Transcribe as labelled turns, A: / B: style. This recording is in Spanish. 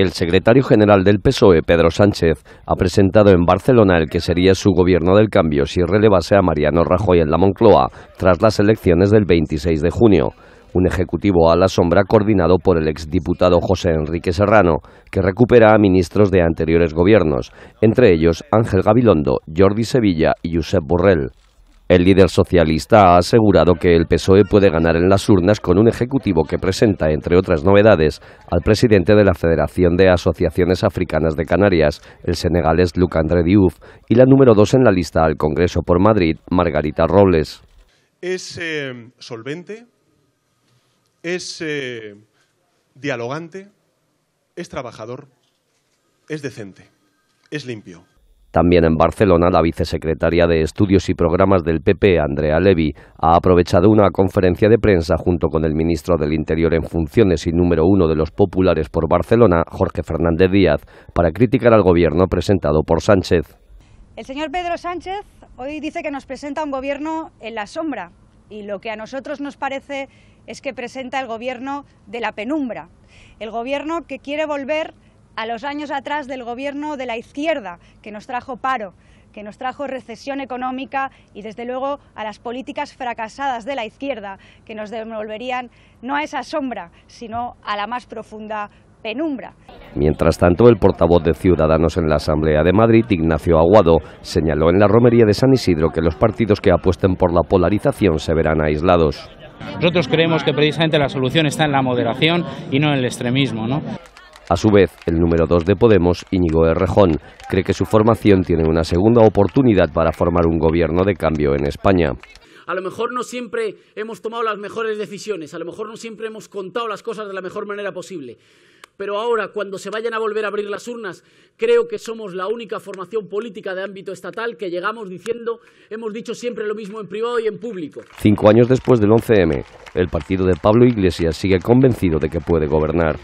A: El secretario general del PSOE, Pedro Sánchez, ha presentado en Barcelona el que sería su gobierno del cambio si relevase a Mariano Rajoy en la Moncloa tras las elecciones del 26 de junio. Un ejecutivo a la sombra coordinado por el exdiputado José Enrique Serrano, que recupera a ministros de anteriores gobiernos, entre ellos Ángel Gabilondo, Jordi Sevilla y Josep Borrell. El líder socialista ha asegurado que el PSOE puede ganar en las urnas con un ejecutivo que presenta, entre otras novedades, al presidente de la Federación de Asociaciones Africanas de Canarias, el senegalés Luc André Diouf, y la número dos en la lista al Congreso por Madrid, Margarita Robles.
B: Es eh, solvente, es eh, dialogante, es trabajador, es decente, es limpio.
A: También en Barcelona, la vicesecretaria de Estudios y Programas del PP, Andrea Levy, ha aprovechado una conferencia de prensa junto con el ministro del Interior en funciones y número uno de los populares por Barcelona, Jorge Fernández Díaz, para criticar al gobierno presentado por Sánchez.
B: El señor Pedro Sánchez hoy dice que nos presenta un gobierno en la sombra y lo que a nosotros nos parece es que presenta el gobierno de la penumbra, el gobierno que quiere volver a los años atrás del gobierno de la izquierda, que nos trajo paro, que nos trajo recesión económica y, desde luego, a las políticas fracasadas de la izquierda, que nos devolverían no a esa sombra, sino a la más profunda penumbra.
A: Mientras tanto, el portavoz de Ciudadanos en la Asamblea de Madrid, Ignacio Aguado, señaló en la romería de San Isidro que los partidos que apuesten por la polarización se verán aislados.
C: Nosotros creemos que precisamente la solución está en la moderación y no en el extremismo.
A: A su vez, el número 2 de Podemos, Íñigo Errejón, cree que su formación tiene una segunda oportunidad para formar un gobierno de cambio en España.
C: A lo mejor no siempre hemos tomado las mejores decisiones, a lo mejor no siempre hemos contado las cosas de la mejor manera posible. Pero ahora, cuando se vayan a volver a abrir las urnas, creo que somos la única formación política de ámbito estatal que llegamos diciendo, hemos dicho siempre lo mismo en privado y en público.
A: Cinco años después del 11M, el partido de Pablo Iglesias sigue convencido de que puede gobernar.